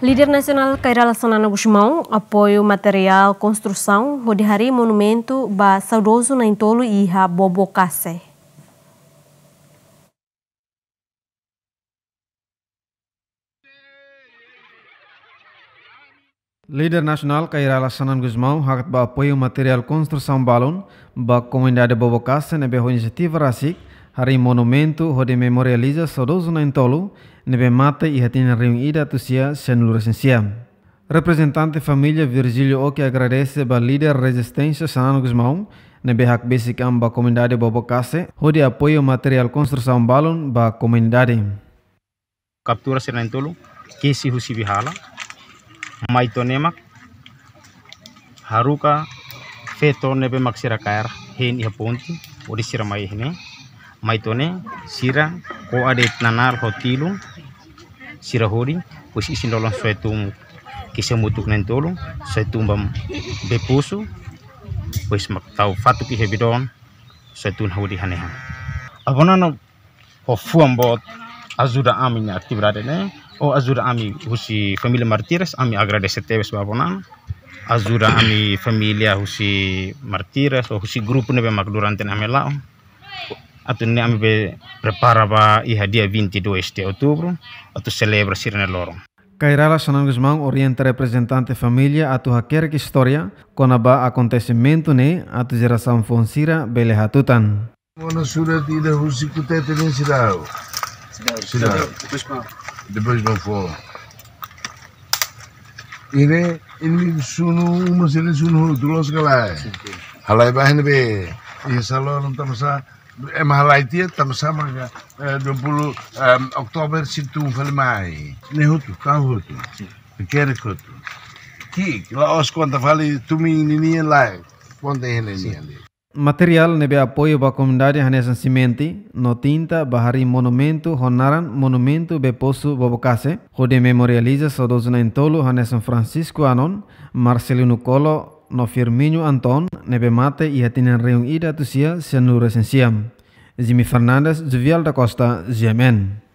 Líder nacional Kairala Sonana Bushmão, apoio material, construção, rodihari monumento, ba saudoso na Intolo e Iha Líder nacional Kairala Sanan Guzmão hakat ba apoio material construção balão ba comunidade Bobo na berro iniciativa Rasik Hari monumento ho de memorializa sodoso na entolo, nebe mate e retina reunida tusia sen luresencia. Representante familia Virgilio Oki agradece ba líder resistência Sanano Guzmão, nebe hak basic am ba comunidade apoio material construção balon ba comunidade. Captura sen entolo, kesi husi bihala, maitonemak, haruka, feto nebe maksira kair, hen iha ponti, odisira mai hene, maitone sira ko ade nanar hotilu sira hori pues isin dolong suetum kisemutuk nentolo suetum bam bepusu mak tau fatu ki hebidon suetum hori haneha abonano fuam bot ami aktif aktivrade ne o azura ami husi famili martires ami agrade tebes babonan azura ami familia husi martires o husi grupo nebe makduran na melao atuni ami be prepara ba iha dia 22 de este outubro atu celebra sirne loro Cairala Sonan Guzmán orienta representante familia a tu haquer que história con aba acontecimento ne a tu geração fonsira hatutan. Bueno, surat ida husikute tenen sidau. Sidau. Depois não for. Ini ini sunu masih sunu terus kalai. Halai bahin be. Ia salon tamasah Eh, MHLIT sama ke eh, 20 eh, um, eh, Oktober situ Valimai. Ne hutu, kau hutu. Pikir hutu. Ki, la os conta vale tu min nini lai. Conta hene ni ali. Material nebe apoio ba comunidade hanesan simenti, no tinta bahari monumento honaran monumento be posu bobocase, hode memorializa sodozuna entolo hanesan Francisco Anon, Marcelino Colo, no Firmino Anton nebe mate i hatinan reung ida tusia sian luresensiam. Jimmy Fernandes Jovial da Costa Ziemen.